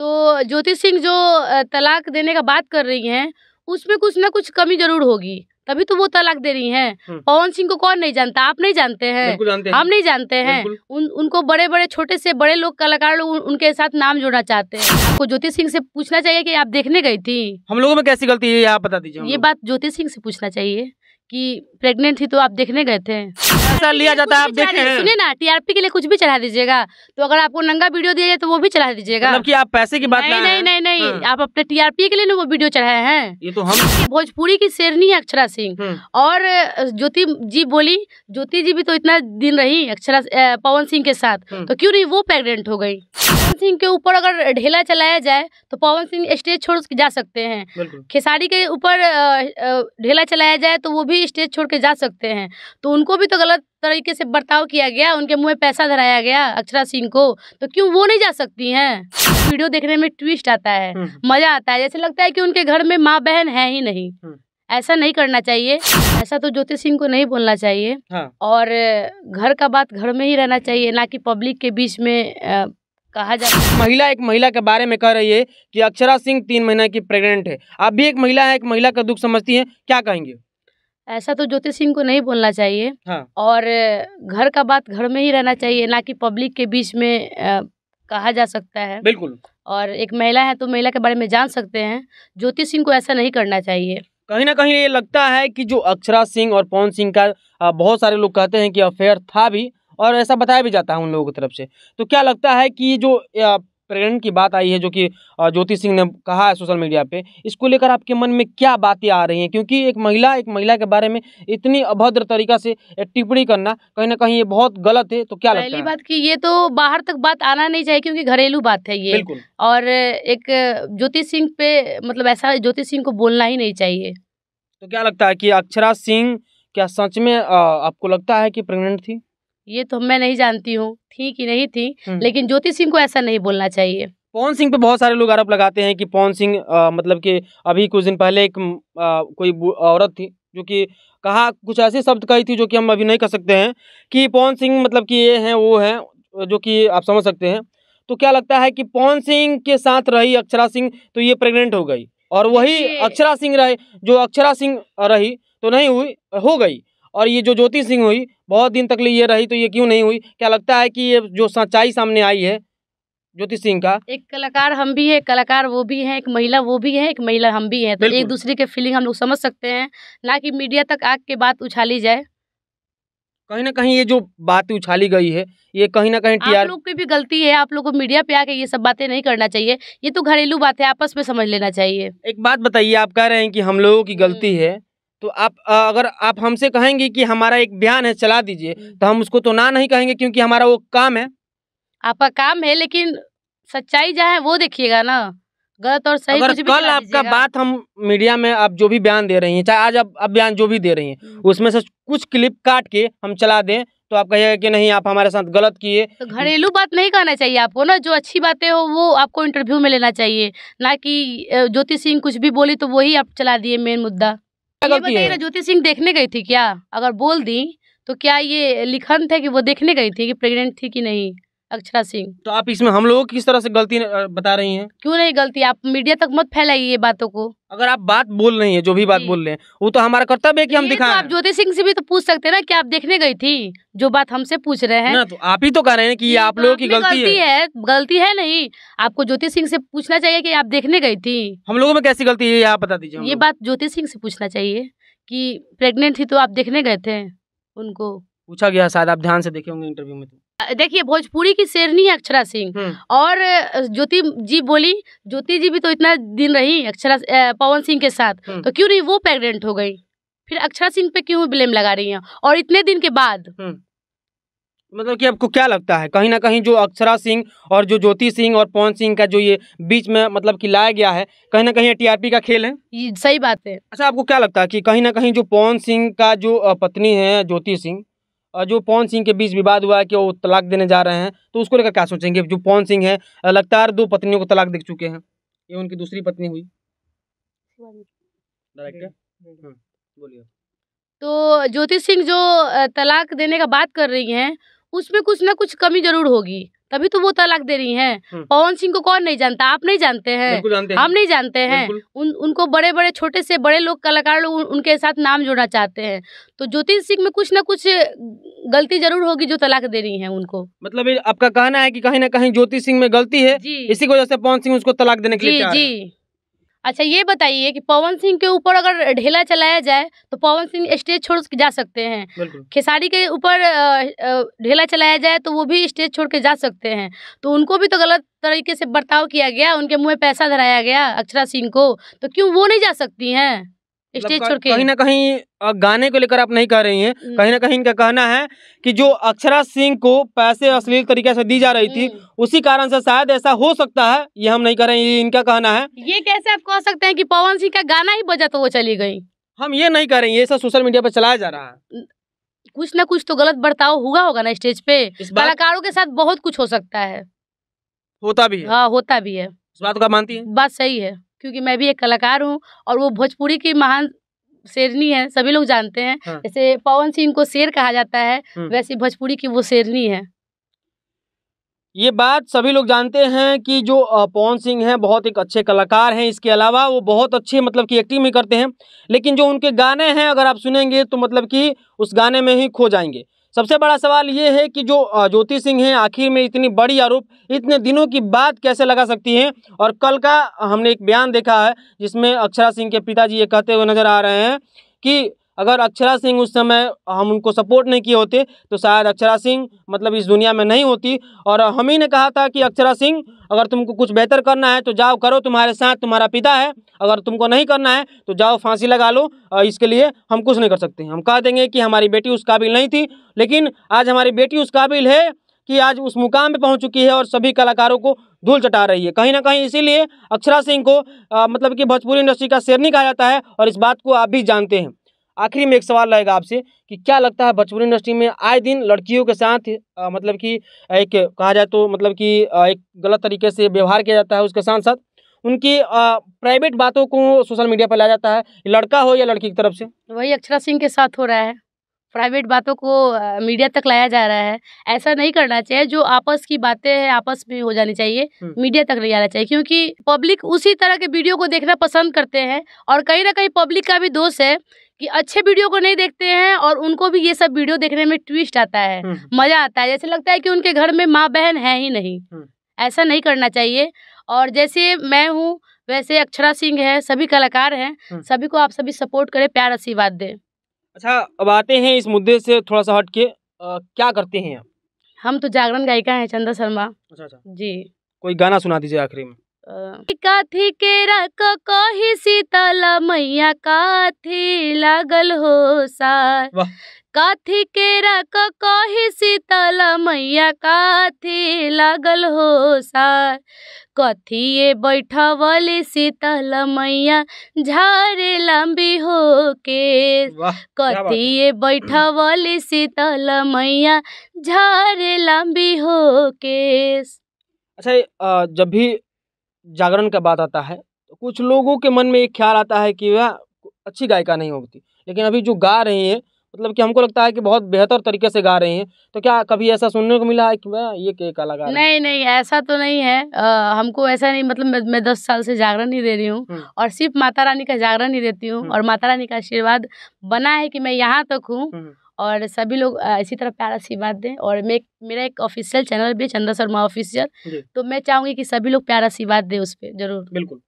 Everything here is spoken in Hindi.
तो ज्योति सिंह जो तलाक देने का बात कर रही हैं उसमें कुछ ना कुछ कमी जरूर होगी तभी तो वो तलाक दे रही हैं हम्म। पवन सिंह को कौन नहीं जानता आप नहीं जानते हैं हम नहीं जानते हैं उन उनको बड़े बड़े छोटे से बड़े लोग कलाकार लोग उनके साथ नाम जोड़ना चाहते हैं आपको ज्योति सिंह से पूछना चाहिए कि आप देखने गई थी हम लोगों में कैसी गलती है आप बता दीजिए ये बात ज्योति सिंह से पूछना चाहिए कि प्रेग्नेंट थी तो आप देखने गए थे पैसा लिया जाता है आप रहे हैं सुनिए ना टीआरपी के लिए कुछ भी चढ़ा दीजिएगा तो अगर आपको नंगा वीडियो दिया जाए तो वो भी चढ़ा दीजिएगा मतलब कि आप पैसे की बात नहीं नहीं नहीं नहीं हाँ। आप अपने टीआरपी के लिए ना वो वीडियो चढ़ाए हैं ये तो हम भोजपुरी की शेरनी है अक्षरा सिंह हम्म। और ज्योति जी बोली ज्योति जी भी तो इतना दिन रही अक्षरा पवन सिंह के साथ हम्म। तो क्यूँ नहीं वो प्रेगनेंट हो गयी पवन सिंह के ऊपर अगर ढेला चलाया जाए तो पवन सिंह स्टेज छोड़ के जा सकते हैं खेसारी के ऊपर ढेला चलाया जाए तो वो भी स्टेज छोड़ के जा सकते हैं तो उनको भी तो गलत तरीके से बर्ताव किया गया उनके मुँह में पैसा धराया गया अक्षरा सिंह को तो क्यों वो नहीं जा सकती हैं वीडियो देखने में ट्विस्ट आता है हम्म। मजा आता है जैसे लगता है कि उनके घर में माँ बहन है ही नहीं हम्म। ऐसा नहीं करना चाहिए ऐसा तो ज्योति सिंह को नहीं बोलना चाहिए हाँ। और घर का बात घर में ही रहना चाहिए ना कि पब्लिक के बीच में कहा जाता है महिला एक महिला के बारे में कह रही है कि अक्षरा सिंह तीन महीने की प्रेग्नेंट है आप भी एक महिला है एक महिला का दुख समझती है क्या कहेंगे ऐसा तो ज्योति सिंह को नहीं बोलना चाहिए हाँ। और घर का बात घर में ही रहना चाहिए ना कि पब्लिक के बीच में आ, कहा जा सकता है बिल्कुल और एक महिला है तो महिला के बारे में जान सकते हैं ज्योति सिंह को ऐसा नहीं करना चाहिए कहीं ना कहीं ये लगता है कि जो अक्षरा सिंह और पवन सिंह का बहुत सारे लोग कहते हैं कि अफेयर था भी और ऐसा बताया भी जाता है उन लोगों की तरफ से तो क्या लगता है कि जो प्रेगनेंट की बात आई है जो कि ज्योति सिंह ने कहा है सोशल मीडिया पे इसको लेकर आपके मन में क्या बातें आ रही हैं क्योंकि एक महिला एक महिला के बारे में इतनी अभद्र तरीका से टिप्पणी करना कहीं ना कहीं ये बहुत गलत है तो क्या लगता है पहली बात कि ये तो बाहर तक बात आना नहीं चाहिए क्योंकि घरेलू बात है ये और एक ज्योति सिंह पे मतलब ऐसा ज्योति सिंह को बोलना ही नहीं चाहिए तो क्या लगता है कि अक्षरा सिंह क्या सच में आपको लगता है कि प्रेगनेंट थी ये तो मैं नहीं जानती हूँ थी कि नहीं थी हम्म। लेकिन ज्योति सिंह को ऐसा नहीं बोलना चाहिए पवन सिंह पे बहुत सारे लोग आरोप लगाते हैं कि पवन सिंह मतलब कि अभी कुछ दिन पहले एक आ, कोई औरत थी जो कि कहा कुछ ऐसे शब्द कही थी जो कि हम अभी नहीं कह सकते हैं कि पवन सिंह मतलब कि ये हैं वो हैं जो कि आप समझ सकते हैं तो क्या लगता है कि पवन सिंह के साथ रही अक्षरा सिंह तो ये प्रेग्नेंट हो गई और वही अक्षरा सिंह रहे जो अक्षरा सिंह रही तो नहीं हुई हो गई और ये जो ज्योति सिंह हुई बहुत दिन तक ये रही तो ये क्यों नहीं हुई क्या लगता है कि ये जो सच्चाई सामने आई है ज्योति सिंह का एक कलाकार हम भी है कलाकार वो भी है एक महिला वो भी है एक महिला हम भी है तो एक दूसरे के फीलिंग हम लोग समझ सकते हैं ना कि मीडिया तक आग के बात उछाली जाए कहीं ना कहीं ये जो बात उछाली गई है ये कहीं ना कहीं आप लोग की भी गलती है आप लोग को मीडिया पे आके ये सब बातें नहीं करना चाहिए ये तो घरेलू बात है आपस में समझ लेना चाहिए एक बात बताइए आप कह रहे हैं कि हम लोगों की हम्म। गलती है तो आप अगर आप हमसे कहेंगे कि हमारा एक बयान है चला दीजिए हम्म। तो हम उसको तो ना नहीं कहेंगे क्योंकि हमारा वो काम है आपका काम है लेकिन सच्चाई जहाँ है वो देखिएगा ना गलत और सही अगर कुछ भी कल आपका बात हम मीडिया में आप जो भी बयान दे रही हैं चाहे आज आप, आप बयान जो भी दे रही हैं हम्म। उसमें से कुछ क्लिप काट के हम चला दें तो आप कहिएगा कि नहीं आप हमारे साथ गलत किए तो घरेलू बात नहीं कहना चाहिए आपको ना जो अच्छी बातें हो वो आपको इंटरव्यू में लेना चाहिए ना कि ज्योति सिंह कुछ भी बोली तो वही आप चला दिए मेन मुद्दा गलती है ज्योति सिंह देखने गई थी क्या अगर बोल दी तो क्या ये लिखन थे कि वो देखने गई थी कि प्रेग्नेंट थी कि नहीं अक्षरा सिंह तो आप इसमें हम की किस तरह से गलती बता रही हैं क्यों नहीं गलती आप मीडिया तक मत फैलाइए ये बातों को अगर आप बात बोल रही हैं जो भी बात बोल रहे हैं वो तो हमारा कर्तव्य है कि हम तो दिखाएं तो आप ज्योति सिंह से भी तो पूछ सकते ना कि आप देखने गई थी जो बात हमसे पूछ रहे हैं ना तो आप ही तो कह रहे हैं कि ये आप तो लोगों की गलती है गलती है नहीं आपको ज्योति सिंह से पूछना चाहिए कि आप देखने गई थी हम लोगों में कैसी गलती है ये आप बता दीजिए ये बात ज्योति सिंह से पूछना चाहिए की प्रेगनेंट थी तो आप देखने गए थे उनको पूछा गया शायद आप ध्यान से देखे होंगे इंटरव्यू में तो। देखिए भोजपुरी की शेरनी है अक्षरा सिंह हम्म। और ज्योति जी बोली ज्योति जी भी तो इतना दिन रही अक्षरा पवन सिंह के साथ हम्म। तो क्यों नहीं वो प्रेगनेंट हो गई फिर अक्षरा सिंह पे क्यों ब्लेम लगा रही हैं और इतने दिन के बाद हम्म। मतलब कि आपको क्या लगता है कहीं ना कहीं जो अक्षरा सिंह और जो ज्योति सिंह और पवन सिंह का जो ये बीच में मतलब कि लाया गया है कहीं ना कहीं टीआरपी का खेल है ये सही बात है अच्छा आपको क्या लगता है कि कहीं ना कहीं जो पवन सिंह का जो पत्नी है ज्योति सिंह जो पवन सिंह के बीच विवाद हुआ है कि वो तलाक देने जा रहे हैं तो उसको लेकर क्या सोचेंगे जो पवन सिंह है लगातार दो पत्नियों को तलाक देख चुके हैं ये उनकी दूसरी पत्नी हुई hmm. Hmm. तो ज्योति सिंह जो तलाक देने का बात कर रही हैं उसमें कुछ ना कुछ कमी जरूर होगी तभी तो वो तलाक दे रही है हम्म। पवन सिंह को कौन नहीं जानता आप नहीं जानते हैं हम नहीं जानते हैं उन उनको बड़े बड़े छोटे से बड़े लोग कलाकार लोग उनके साथ नाम जोड़ना चाहते हैं तो ज्योतिष सिंह में कुछ ना कुछ गलती जरूर होगी जो तलाक दे रही है उनको मतलब आपका कहना है की कहीं ना कहीं ज्योतिष सिंह में गलती है इसी वजह से पवन सिंह उसको तलाक देने के लिए जी अच्छा ये बताइए कि पवन सिंह के ऊपर अगर ढेला चलाया जाए तो पवन सिंह स्टेज छोड़ जा सकते हैं खेसारी के ऊपर ढेला चलाया जाए तो वो भी स्टेज छोड़ के जा सकते हैं तो उनको भी तो गलत तरीके से बर्ताव किया गया उनके मुँह पैसा धराया गया अक्षरा सिंह को तो क्यों वो नहीं जा सकती हैं मतलब स्टेज छोड़ के कहीं ना कहीं गाने को लेकर आप नहीं कह रही हैं हम्म। कहीं ना कहीं इनका कहना है कि जो अक्षरा सिंह को पैसे अश्लील तरीके से दी जा रही थी हम्म। उसी कारण से शायद ऐसा हो सकता है ये हम नहीं कह रहे हैं इनका कहना है ये कैसे आप कह सकते हैं कि पवन सिंह का गाना ही बजा तो वो चली गई हम ये नहीं कह रहे हैं ये सब सोशल मीडिया पर चलाया जा रहा है कुछ ना कुछ तो गलत बर्ताव हुआ होगा ना स्टेज पे कलाकारों के साथ बहुत कुछ हो सकता है होता भी है हाँ होता भी है इस बात का मानती है बात सही है क्योंकि मैं भी एक कलाकार हूँ और वो भोजपुरी की महान शेरनी है सभी लोग जानते हैं हाँ। जैसे पवन सिंह को शेर कहा जाता है हाँ। वैसे भोजपुरी की वो शेरनी है ये बात सभी लोग जानते हैं कि जो पवन सिंह हैं बहुत एक अच्छे कलाकार हैं इसके अलावा वो बहुत अच्छे मतलब कि एक्टिंग भी करते हैं लेकिन जो उनके गाने हैं अगर आप सुनेंगे तो मतलब कि उस गाने में ही खो जाएंगे सबसे बड़ा सवाल ये है कि जो ज्योति सिंह हैं आखिर में इतनी बड़ी आरोप इतने दिनों की बात कैसे लगा सकती हैं और कल का हमने एक बयान देखा है जिसमें अक्षरा सिंह के पिताजी ये कहते हुए नजर आ रहे हैं कि अगर अक्षरा सिंह उस समय हम उनको सपोर्ट नहीं किए होते तो शायद अक्षरा सिंह मतलब इस दुनिया में नहीं होती और हम ही ने कहा था कि अक्षरा सिंह अगर तुमको कुछ बेहतर करना है तो जाओ करो तुम्हारे साथ तुम्हारा पिता है अगर तुमको नहीं करना है तो जाओ फांसी लगा लो इसके लिए हम कुछ नहीं कर सकते हम कह देंगे कि हमारी बेटी उस काबिल नहीं थी लेकिन आज हमारी बेटी उस काबिल है कि आज उस मुकाम पे पहुंच चुकी है और सभी कलाकारों को धूल चटा रही है कहीं ना कहीं इसीलिए अक्षरा सिंह को आ, मतलब कि भोजपुरी इंडस्ट्री का शेरनी कहा जाता है और इस बात को आप भी जानते हैं आखिरी में एक सवाल रहेगा आपसे कि क्या लगता है भोजपुरी इंडस्ट्री में आए दिन लड़कियों के साथ आ, मतलब कि एक कहा जाए तो मतलब कि एक गलत तरीके से व्यवहार किया जाता है उसके साथ साथ उनकी प्राइवेट बातों को सोशल मीडिया पर लाया जाता है लड़का हो या लड़की की तरफ से वही अक्षरा सिंह के साथ हो रहा है प्राइवेट बातों को मीडिया तक लाया जा रहा है ऐसा नहीं करना चाहिए जो आपस की बातें हैं आपस में हो जानी चाहिए हम्म। मीडिया तक नहीं आना चाहिए क्योंकि पब्लिक उसी तरह के वीडियो को देखना पसंद करते हैं और कहीं ना कहीं पब्लिक का भी दोष है कि अच्छे वीडियो को नहीं देखते हैं और उनको भी ये सब वीडियो देखने में ट्विस्ट आता है हम्म। मजा आता है जैसे लगता है कि उनके घर में माँ बहन है ही नहीं हम्म। ऐसा नहीं करना चाहिए और जैसे मैं हूँ वैसे अक्षरा सिंह है सभी कलाकार हैं हम्म। सभी को आप सभी सपोर्ट करें प्यार आशीर्वाद दें अच्छा अब आते हैं इस मुद्दे से थोड़ा सा हट के आ, क्या करते हैं हम तो जागरण गायिका हैं चंदा शर्मा अच्छा अच्छा जी कोई गाना सुना दीजिए आखिरी में काथी के रख कही मैया काथी लागल हो सार काथी के रख कही मैया काथी लागल हो सार बैठवली शीतल मैया झारे लंबी हो के कथिए बैठवली शीतल मैया झारे लंबी हो के अच्छा जब भी जागरण का बात आता है तो कुछ लोगों के मन में एक ख्याल आता है कि वह अच्छी गायिका नहीं होती लेकिन अभी जो गा रही हैं मतलब कि हमको लगता है कि बहुत बेहतर तरीके से गा रही हैं तो क्या कभी ऐसा सुनने को मिला है कि मैं ये के का लगा नहीं नहीं ऐसा तो नहीं है आ, हमको ऐसा नहीं मतलब मैं, मैं दस साल से जागरण ही दे रही हूँ हम्म। और सिर्फ माता रानी का जागरण ही देती हूँ हम्म। और माता रानी का आशीर्वाद बना है कि मैं यहाँ तक हूँ हम्म। और सभी लोग इसी तरह प्यार आशीर्वाद दें और मैं मेरा एक ऑफिशियल चैनल भी है चंदा शर्मा ऑफिशियल तो मैं चाहूँगी कि सभी लोग प्यार आशीर्वाद दें उस पर जरूर बिल्कुल